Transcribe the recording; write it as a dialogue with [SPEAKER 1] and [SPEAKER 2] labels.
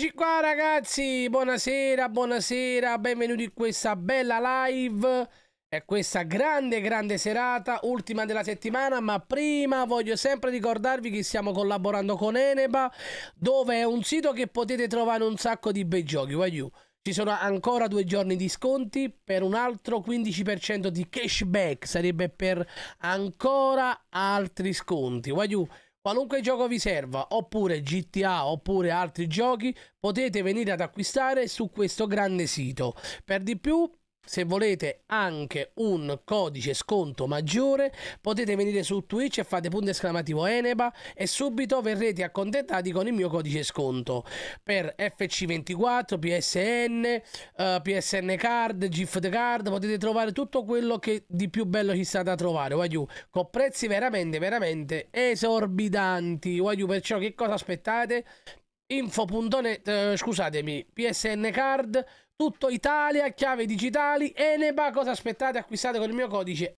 [SPEAKER 1] Eccoci qua ragazzi, buonasera, buonasera, benvenuti in questa bella live e questa grande grande serata, ultima della settimana, ma prima voglio sempre ricordarvi che stiamo collaborando con Eneba, dove è un sito che potete trovare un sacco di bei giochi, voglio. Ci sono ancora due giorni di sconti per un altro 15% di cashback, sarebbe per ancora altri sconti, voglio Qualunque gioco vi serva, oppure GTA, oppure altri giochi, potete venire ad acquistare su questo grande sito. Per di più se volete anche un codice sconto maggiore potete venire su Twitch e fate punto esclamativo Eneba e subito verrete accontentati con il mio codice sconto per FC24, PSN, eh, PSN Card, Gift Card potete trovare tutto quello che di più bello ci sta da trovare Wagyu, con prezzi veramente veramente esorbitanti Wagyu, perciò che cosa aspettate? info.net, eh, scusatemi, PSN card, tutto Italia, chiavi digitali, Eneba, cosa aspettate? Acquistate con il mio codice